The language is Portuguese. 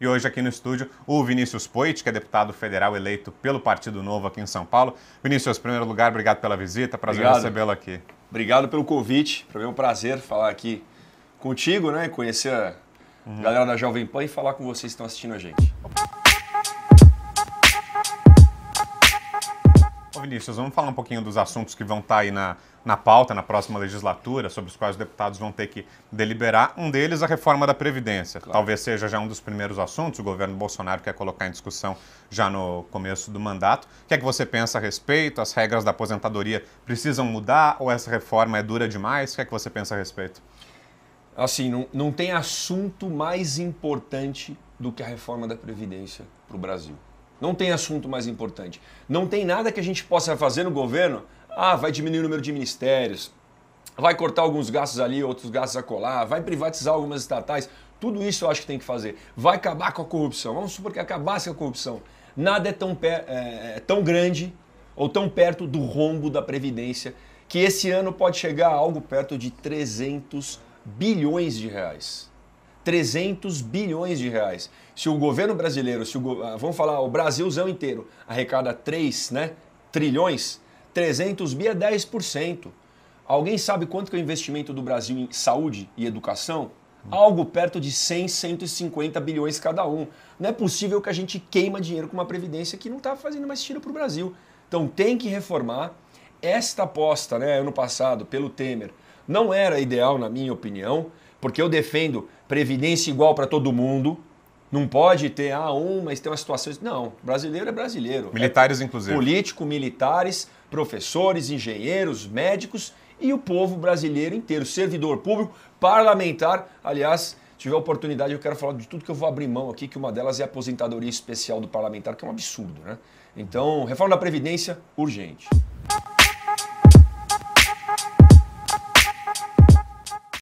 E hoje aqui no estúdio o Vinícius Poit, que é deputado federal eleito pelo Partido Novo aqui em São Paulo. Vinícius, em primeiro lugar, obrigado pela visita, prazer recebê-lo aqui. Obrigado pelo convite, para mim é um prazer falar aqui contigo, né, conhecer a uhum. galera da Jovem Pan e falar com vocês que estão assistindo a gente. Vinícius, vamos falar um pouquinho dos assuntos que vão estar tá aí na, na pauta, na próxima legislatura, sobre os quais os deputados vão ter que deliberar. Um deles, a reforma da Previdência. Claro. Talvez seja já um dos primeiros assuntos, o governo Bolsonaro quer colocar em discussão já no começo do mandato. O que é que você pensa a respeito? As regras da aposentadoria precisam mudar ou essa reforma é dura demais? O que é que você pensa a respeito? Assim, não, não tem assunto mais importante do que a reforma da Previdência para o Brasil. Não tem assunto mais importante. Não tem nada que a gente possa fazer no governo. Ah, vai diminuir o número de ministérios, vai cortar alguns gastos ali, outros gastos a colar, vai privatizar algumas estatais. Tudo isso eu acho que tem que fazer. Vai acabar com a corrupção. Vamos supor que acabasse com a corrupção. Nada é tão, é, é, é, tão grande ou tão perto do rombo da Previdência que esse ano pode chegar a algo perto de 300 bilhões de reais. 300 bilhões de reais. Se o governo brasileiro, se o, ah, vamos falar o Brasilzão inteiro, arrecada 3 né, trilhões, 300 bi é 10%. Alguém sabe quanto que é o investimento do Brasil em saúde e educação? Algo perto de 100, 150 bilhões cada um. Não é possível que a gente queima dinheiro com uma previdência que não está fazendo mais tiro para o Brasil. Então tem que reformar. Esta aposta, né, ano passado, pelo Temer, não era ideal, na minha opinião porque eu defendo previdência igual para todo mundo. Não pode ter, ah, um, mas tem uma situação. Não, brasileiro é brasileiro. É militares, é inclusive. Político, militares, professores, engenheiros, médicos e o povo brasileiro inteiro, servidor público, parlamentar. Aliás, tiver oportunidade, eu quero falar de tudo que eu vou abrir mão aqui, que uma delas é a aposentadoria especial do parlamentar, que é um absurdo, né? Então, reforma da Previdência, urgente.